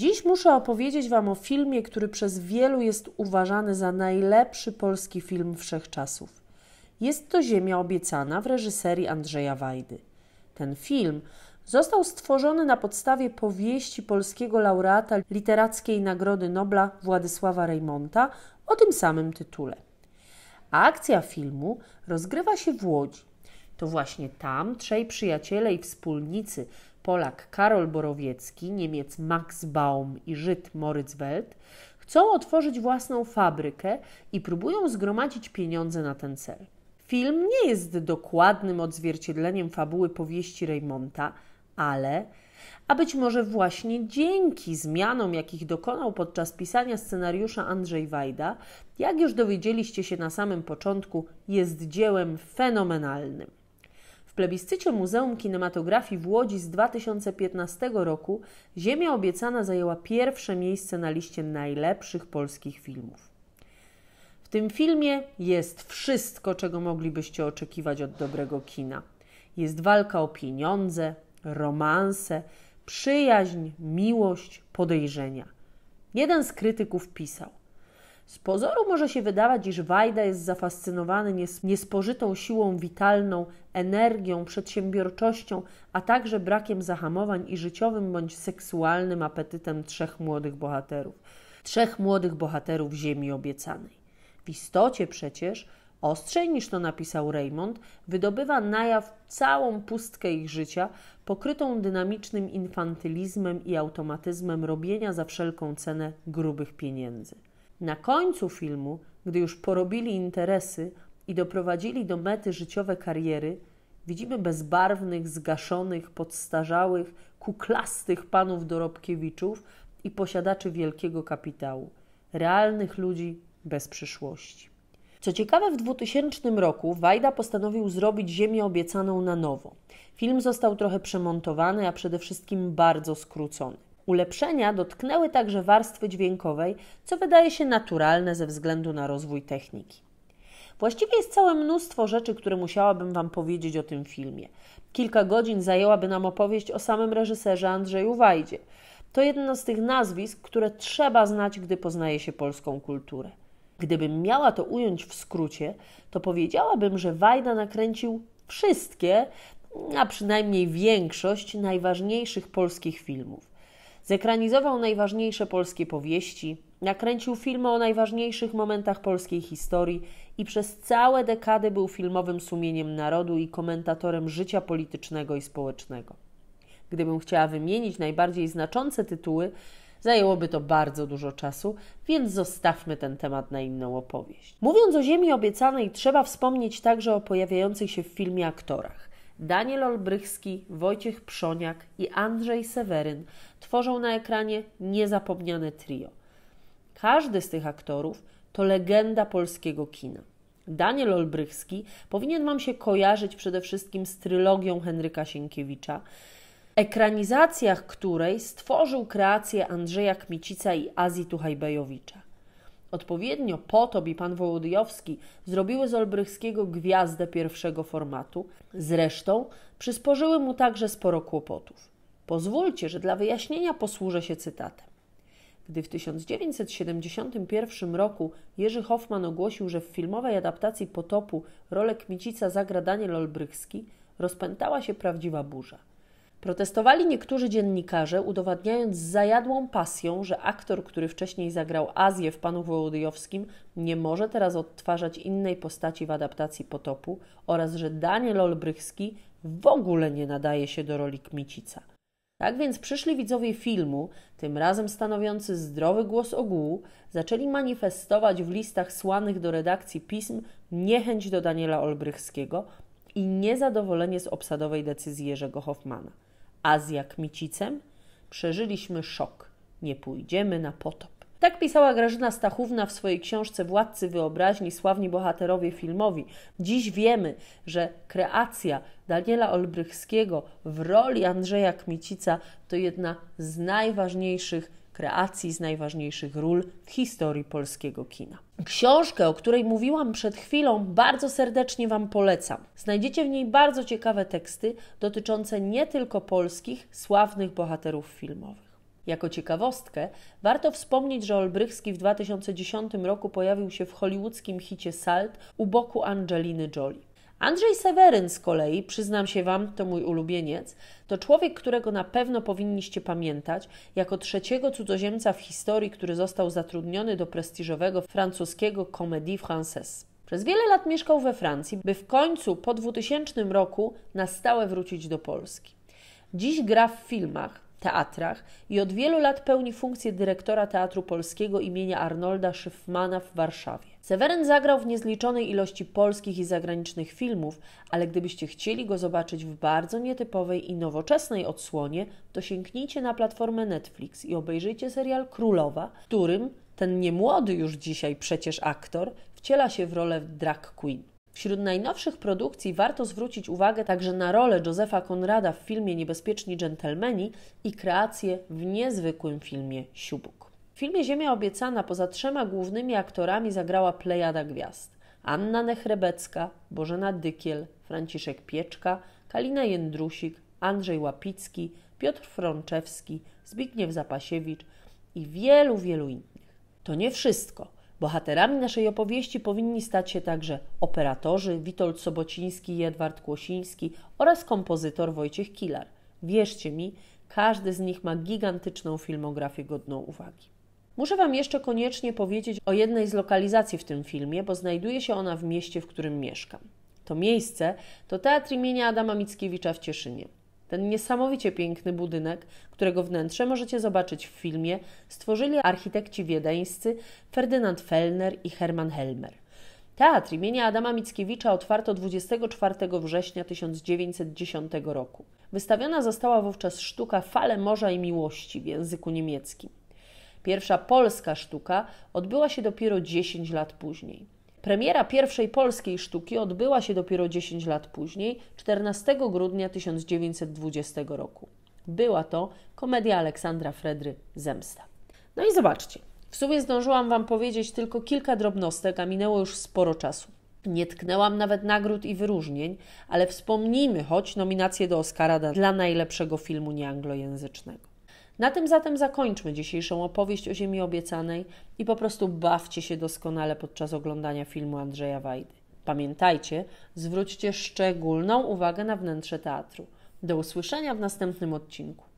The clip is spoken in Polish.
Dziś muszę opowiedzieć Wam o filmie, który przez wielu jest uważany za najlepszy polski film wszechczasów. Jest to Ziemia Obiecana w reżyserii Andrzeja Wajdy. Ten film został stworzony na podstawie powieści polskiego laureata Literackiej Nagrody Nobla Władysława Reymonta o tym samym tytule. Akcja filmu rozgrywa się w Łodzi. To właśnie tam trzej przyjaciele i wspólnicy Polak Karol Borowiecki, Niemiec Max Baum i Żyd Moritz Welt chcą otworzyć własną fabrykę i próbują zgromadzić pieniądze na ten cel. Film nie jest dokładnym odzwierciedleniem fabuły powieści Reymonta, ale a być może właśnie dzięki zmianom, jakich dokonał podczas pisania scenariusza Andrzej Wajda, jak już dowiedzieliście się na samym początku, jest dziełem fenomenalnym. W plebiscycie Muzeum Kinematografii w Łodzi z 2015 roku Ziemia Obiecana zajęła pierwsze miejsce na liście najlepszych polskich filmów. W tym filmie jest wszystko, czego moglibyście oczekiwać od dobrego kina. Jest walka o pieniądze, romanse, przyjaźń, miłość, podejrzenia. Jeden z krytyków pisał: z pozoru może się wydawać, iż Wajda jest zafascynowany niespożytą siłą witalną, energią, przedsiębiorczością, a także brakiem zahamowań i życiowym bądź seksualnym apetytem trzech młodych bohaterów. Trzech młodych bohaterów Ziemi Obiecanej. W istocie przecież, ostrzej niż to napisał Raymond, wydobywa na jaw całą pustkę ich życia, pokrytą dynamicznym infantylizmem i automatyzmem robienia za wszelką cenę grubych pieniędzy. Na końcu filmu, gdy już porobili interesy i doprowadzili do mety życiowe kariery, widzimy bezbarwnych, zgaszonych, podstarzałych, kuklastych panów dorobkiewiczów i posiadaczy wielkiego kapitału, realnych ludzi bez przyszłości. Co ciekawe, w 2000 roku Wajda postanowił zrobić Ziemię obiecaną na nowo. Film został trochę przemontowany, a przede wszystkim bardzo skrócony. Ulepszenia dotknęły także warstwy dźwiękowej, co wydaje się naturalne ze względu na rozwój techniki. Właściwie jest całe mnóstwo rzeczy, które musiałabym Wam powiedzieć o tym filmie. Kilka godzin zajęłaby nam opowieść o samym reżyserze Andrzeju Wajdzie. To jedno z tych nazwisk, które trzeba znać, gdy poznaje się polską kulturę. Gdybym miała to ująć w skrócie, to powiedziałabym, że Wajda nakręcił wszystkie, a przynajmniej większość najważniejszych polskich filmów. Zekranizował najważniejsze polskie powieści, nakręcił filmy o najważniejszych momentach polskiej historii i przez całe dekady był filmowym sumieniem narodu i komentatorem życia politycznego i społecznego. Gdybym chciała wymienić najbardziej znaczące tytuły, Zajęłoby to bardzo dużo czasu, więc zostawmy ten temat na inną opowieść. Mówiąc o Ziemi Obiecanej, trzeba wspomnieć także o pojawiających się w filmie aktorach. Daniel Olbrychski, Wojciech Przoniak i Andrzej Seweryn tworzą na ekranie niezapomniane trio. Każdy z tych aktorów to legenda polskiego kina. Daniel Olbrychski powinien Wam się kojarzyć przede wszystkim z trylogią Henryka Sienkiewicza, ekranizacjach której stworzył kreację Andrzeja Kmicica i Azji Tuchajbejowicza. Odpowiednio Potop i pan Wołodyjowski zrobiły z Olbrychskiego gwiazdę pierwszego formatu. Zresztą przysporzyły mu także sporo kłopotów. Pozwólcie, że dla wyjaśnienia posłużę się cytatem. Gdy w 1971 roku Jerzy Hoffman ogłosił, że w filmowej adaptacji Potopu rolę Kmicica zagra Daniel Olbrychski, rozpętała się prawdziwa burza. Protestowali niektórzy dziennikarze, udowadniając z zajadłą pasją, że aktor, który wcześniej zagrał Azję w Panu Wołodyjowskim, nie może teraz odtwarzać innej postaci w adaptacji Potopu oraz że Daniel Olbrychski w ogóle nie nadaje się do roli Kmicica. Tak więc przyszli widzowie filmu, tym razem stanowiący zdrowy głos ogółu, zaczęli manifestować w listach słanych do redakcji pism niechęć do Daniela Olbrychskiego i niezadowolenie z obsadowej decyzji Jerzego Hoffmana. Azja Kmicicem, przeżyliśmy szok. Nie pójdziemy na potop. Tak pisała Grażyna Stachówna w swojej książce Władcy wyobraźni, sławni bohaterowie filmowi. Dziś wiemy, że kreacja Daniela Olbrychskiego w roli Andrzeja Kmicica to jedna z najważniejszych kreacji z najważniejszych ról w historii polskiego kina. Książkę, o której mówiłam przed chwilą, bardzo serdecznie Wam polecam. Znajdziecie w niej bardzo ciekawe teksty dotyczące nie tylko polskich, sławnych bohaterów filmowych. Jako ciekawostkę warto wspomnieć, że Olbrychski w 2010 roku pojawił się w hollywoodzkim hicie Salt u boku Angeliny Jolie. Andrzej Seweryn z kolei, przyznam się Wam, to mój ulubieniec, to człowiek, którego na pewno powinniście pamiętać jako trzeciego cudzoziemca w historii, który został zatrudniony do prestiżowego francuskiego Comédie Française. Przez wiele lat mieszkał we Francji, by w końcu po 2000 roku na stałe wrócić do Polski. Dziś gra w filmach, teatrach i od wielu lat pełni funkcję dyrektora Teatru Polskiego imienia Arnolda Szyfmana w Warszawie. Seweryn zagrał w niezliczonej ilości polskich i zagranicznych filmów, ale gdybyście chcieli go zobaczyć w bardzo nietypowej i nowoczesnej odsłonie, to sięgnijcie na platformę Netflix i obejrzyjcie serial Królowa, w którym ten niemłody już dzisiaj przecież aktor wciela się w rolę drag queen. Wśród najnowszych produkcji warto zwrócić uwagę także na rolę Józefa Konrada w filmie Niebezpieczni Dżentelmeni i kreację w niezwykłym filmie Siubu filmie Ziemia Obiecana poza trzema głównymi aktorami zagrała plejada gwiazd. Anna Nechrebecka, Bożena Dykiel, Franciszek Pieczka, Kalina Jędrusik, Andrzej Łapicki, Piotr Frączewski, Zbigniew Zapasiewicz i wielu, wielu innych. To nie wszystko. Bohaterami naszej opowieści powinni stać się także operatorzy Witold Sobociński i Edward Kłosiński oraz kompozytor Wojciech Kilar. Wierzcie mi, każdy z nich ma gigantyczną filmografię godną uwagi. Muszę Wam jeszcze koniecznie powiedzieć o jednej z lokalizacji w tym filmie, bo znajduje się ona w mieście, w którym mieszkam. To miejsce to teatr imienia Adama Mickiewicza w Cieszynie. Ten niesamowicie piękny budynek, którego wnętrze możecie zobaczyć w filmie, stworzyli architekci wiedeńscy Ferdynand Fellner i Hermann Helmer. Teatr imienia Adama Mickiewicza otwarto 24 września 1910 roku. Wystawiona została wówczas sztuka Fale Morza i Miłości w języku niemieckim. Pierwsza polska sztuka odbyła się dopiero 10 lat później. Premiera pierwszej polskiej sztuki odbyła się dopiero 10 lat później, 14 grudnia 1920 roku. Była to komedia Aleksandra Fredry Zemsta. No i zobaczcie, w sumie zdążyłam Wam powiedzieć tylko kilka drobnostek, a minęło już sporo czasu. Nie tknęłam nawet nagród i wyróżnień, ale wspomnijmy choć nominację do Oscara dla najlepszego filmu nieanglojęzycznego. Na tym zatem zakończmy dzisiejszą opowieść o Ziemi Obiecanej i po prostu bawcie się doskonale podczas oglądania filmu Andrzeja Wajdy. Pamiętajcie, zwróćcie szczególną uwagę na wnętrze teatru. Do usłyszenia w następnym odcinku.